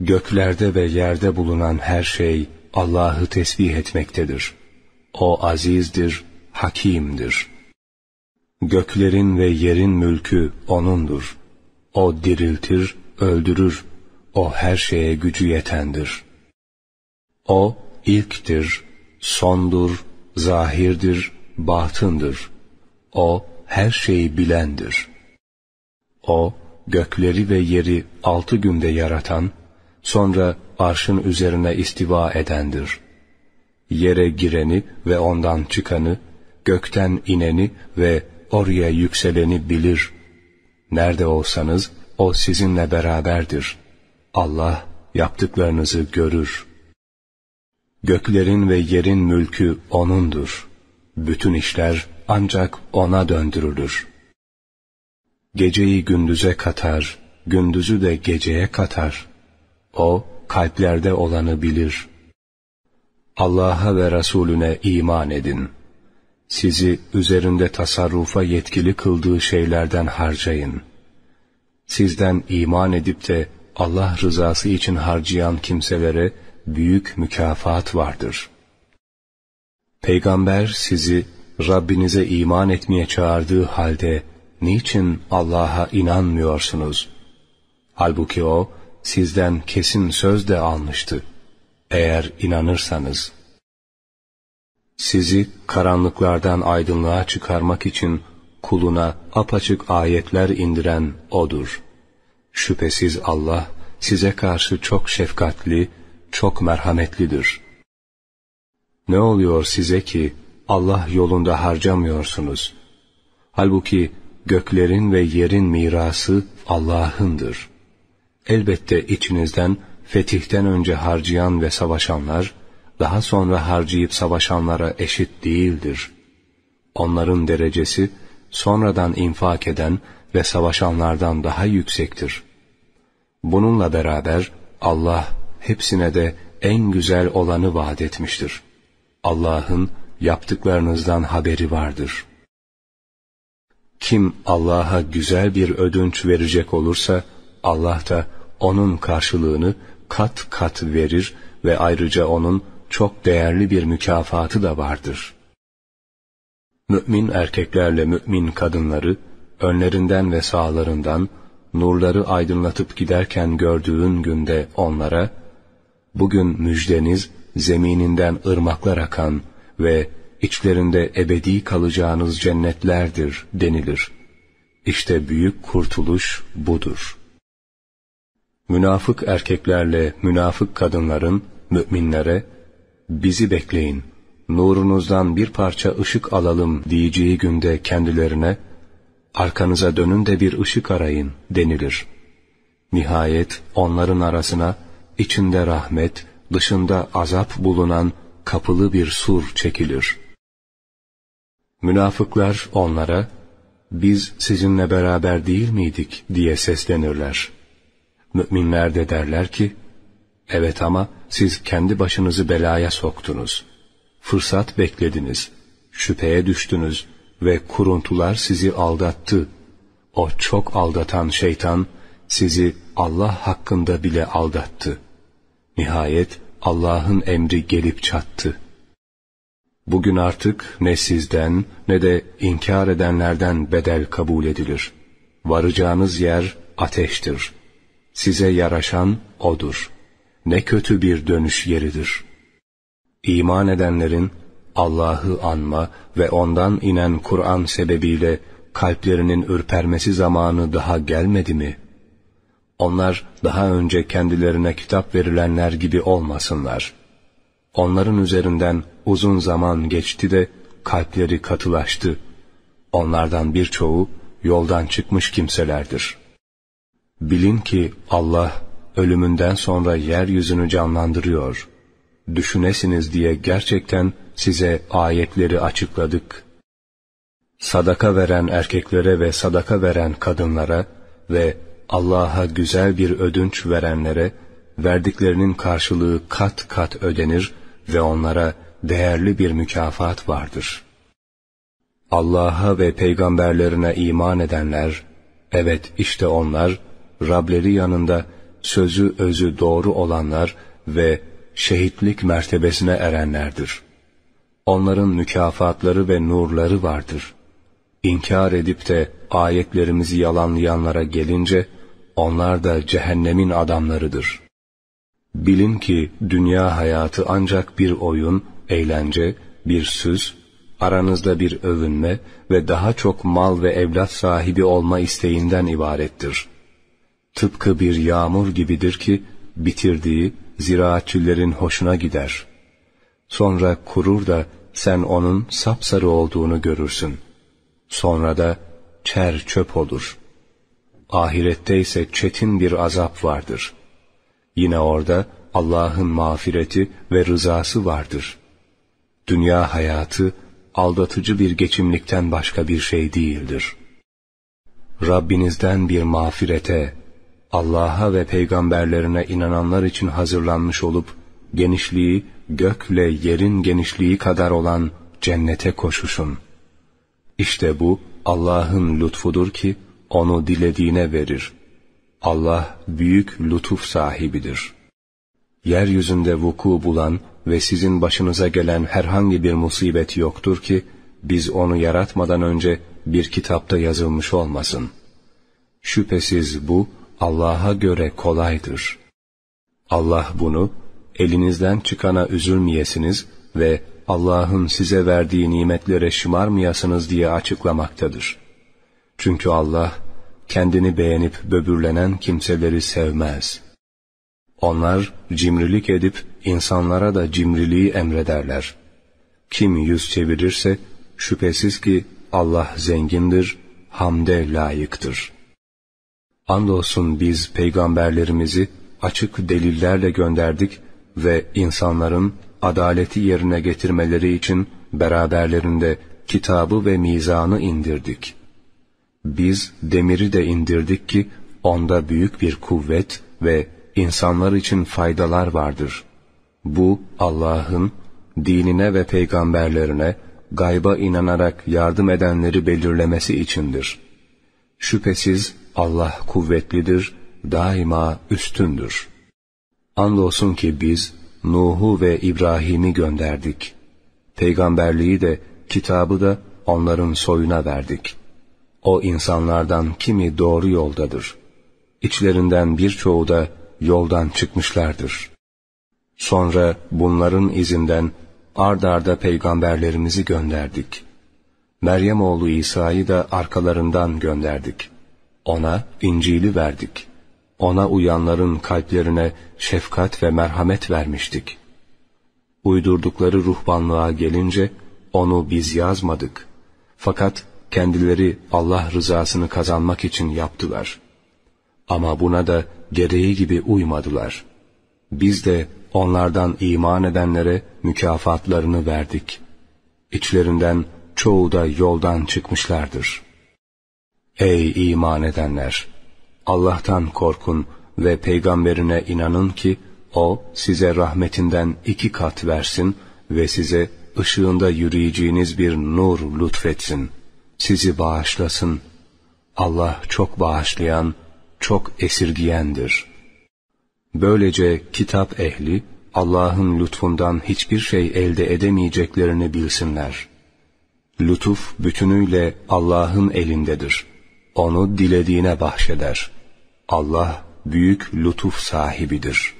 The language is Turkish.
Göklerde ve yerde bulunan her şey Allah'ı tesbih etmektedir. O azizdir, hakimdir. Göklerin ve yerin mülkü O'nundur. O diriltir, öldürür. O her şeye gücü yetendir. O ilktir, sondur, zahirdir, batındır. O her şeyi bilendir. O gökleri ve yeri altı günde yaratan, Sonra arşın üzerine istiva edendir. Yere gireni ve ondan çıkanı, gökten ineni ve oraya yükseleni bilir. Nerede olsanız o sizinle beraberdir. Allah yaptıklarınızı görür. Göklerin ve yerin mülkü O'nundur. Bütün işler ancak O'na döndürülür. Geceyi gündüze katar, gündüzü de geceye katar. O kalplerde olanı bilir. Allah'a ve Resulüne iman edin. Sizi üzerinde tasarrufa yetkili kıldığı şeylerden harcayın. Sizden iman edip de Allah rızası için harcayan kimselere büyük mükafat vardır. Peygamber sizi Rabbinize iman etmeye çağırdığı halde niçin Allah'a inanmıyorsunuz? Halbuki O, sizden kesin söz de almıştı. Eğer inanırsanız, sizi karanlıklardan aydınlığa çıkarmak için kuluna apaçık ayetler indiren O'dur. Şüphesiz Allah size karşı çok şefkatli, çok merhametlidir. Ne oluyor size ki Allah yolunda harcamıyorsunuz? Halbuki göklerin ve yerin mirası Allah'ındır.'' Elbette içinizden fetihten önce harcayan ve savaşanlar, daha sonra harcayıp savaşanlara eşit değildir. Onların derecesi, sonradan infak eden ve savaşanlardan daha yüksektir. Bununla beraber Allah hepsine de en güzel olanı vaat etmiştir. Allah'ın yaptıklarınızdan haberi vardır. Kim Allah'a güzel bir ödünç verecek olursa, Allah da onun karşılığını kat kat verir ve ayrıca onun çok değerli bir mükafatı da vardır. Mümin erkeklerle mümin kadınları önlerinden ve sağlarından nurları aydınlatıp giderken gördüğün günde onlara bugün müjdeniz zemininden ırmaklar akan ve içlerinde ebedi kalacağınız cennetlerdir denilir. İşte büyük kurtuluş budur.'' münafık erkeklerle münafık kadınların müminlere bizi bekleyin, nurunuzdan bir parça ışık alalım diyeceği günde kendilerine arkanıza dönün de bir ışık arayın denilir. Nihayet onların arasına içinde rahmet, dışında azap bulunan kapılı bir sur çekilir. Münafıklar onlara, biz sizinle beraber değil miydik diye seslenirler.'' Müminler de derler ki, evet ama siz kendi başınızı belaya soktunuz. Fırsat beklediniz, şüpheye düştünüz ve kuruntular sizi aldattı. O çok aldatan şeytan sizi Allah hakkında bile aldattı. Nihayet Allah'ın emri gelip çattı. Bugün artık ne sizden ne de inkar edenlerden bedel kabul edilir. Varacağınız yer ateştir.'' Size yaraşan O'dur. Ne kötü bir dönüş yeridir. İman edenlerin Allah'ı anma ve ondan inen Kur'an sebebiyle kalplerinin ürpermesi zamanı daha gelmedi mi? Onlar daha önce kendilerine kitap verilenler gibi olmasınlar. Onların üzerinden uzun zaman geçti de kalpleri katılaştı. Onlardan birçoğu yoldan çıkmış kimselerdir.'' Bilin ki Allah ölümünden sonra yeryüzünü canlandırıyor. Düşünesiniz diye gerçekten size ayetleri açıkladık. Sadaka veren erkeklere ve sadaka veren kadınlara ve Allah'a güzel bir ödünç verenlere verdiklerinin karşılığı kat kat ödenir ve onlara değerli bir mükafat vardır. Allah'a ve peygamberlerine iman edenler, evet işte onlar, Rableri yanında sözü özü doğru olanlar ve şehitlik mertebesine erenlerdir. Onların mükafatları ve nurları vardır. İnkar edip de ayetlerimizi yalanlayanlara gelince, onlar da cehennemin adamlarıdır. Bilin ki dünya hayatı ancak bir oyun, eğlence, bir süs, aranızda bir övünme ve daha çok mal ve evlat sahibi olma isteğinden ibarettir.'' tıpkı bir yağmur gibidir ki bitirdiği ziraatçilerin hoşuna gider. Sonra kurur da sen onun sapsarı olduğunu görürsün. Sonra da çer çöp olur. Ahirette ise çetin bir azap vardır. Yine orada Allah'ın mağfireti ve rızası vardır. Dünya hayatı aldatıcı bir geçimlikten başka bir şey değildir. Rabbinizden bir mağfirete, Allah'a ve peygamberlerine inananlar için hazırlanmış olup, genişliği gökle yerin genişliği kadar olan cennete koşuşun. İşte bu Allah'ın lütfudur ki onu dilediğine verir. Allah büyük lütuf sahibidir. Yeryüzünde vuku bulan ve sizin başınıza gelen herhangi bir musibet yoktur ki, biz onu yaratmadan önce bir kitapta yazılmış olmasın. Şüphesiz bu, Allah'a göre kolaydır. Allah bunu elinizden çıkana üzülmeyesiniz ve Allah'ın size verdiği nimetlere şımarmayasınız diye açıklamaktadır. Çünkü Allah kendini beğenip böbürlenen kimseleri sevmez. Onlar cimrilik edip insanlara da cimriliği emrederler. Kim yüz çevirirse şüphesiz ki Allah zengindir, hamde layıktır.'' Andolsun biz peygamberlerimizi açık delillerle gönderdik ve insanların adaleti yerine getirmeleri için beraberlerinde kitabı ve mizanı indirdik. Biz demiri de indirdik ki onda büyük bir kuvvet ve insanlar için faydalar vardır. Bu Allah'ın dinine ve peygamberlerine gayba inanarak yardım edenleri belirlemesi içindir. Şüphesiz Allah kuvvetlidir, daima üstündür. Andolsun ki biz Nuh'u ve İbrahim'i gönderdik. Peygamberliği de kitabı da onların soyuna verdik. O insanlardan kimi doğru yoldadır. İçlerinden birçoğu da yoldan çıkmışlardır. Sonra bunların izinden ard arda peygamberlerimizi gönderdik. Meryem oğlu İsa'yı da arkalarından gönderdik. Ona İncil'i verdik. Ona uyanların kalplerine şefkat ve merhamet vermiştik. Uydurdukları ruhbanlığa gelince onu biz yazmadık. Fakat kendileri Allah rızasını kazanmak için yaptılar. Ama buna da gereği gibi uymadılar. Biz de onlardan iman edenlere mükafatlarını verdik. İçlerinden çoğu da yoldan çıkmışlardır.'' Ey iman edenler! Allah'tan korkun ve peygamberine inanın ki o size rahmetinden iki kat versin ve size ışığında yürüyeceğiniz bir nur lütfetsin. Sizi bağışlasın. Allah çok bağışlayan, çok esirgiyendir. Böylece kitap ehli Allah'ın lütfundan hiçbir şey elde edemeyeceklerini bilsinler. Lütuf bütünüyle Allah'ın elindedir.'' onu dilediğine bahşeder. Allah büyük lütuf sahibidir.''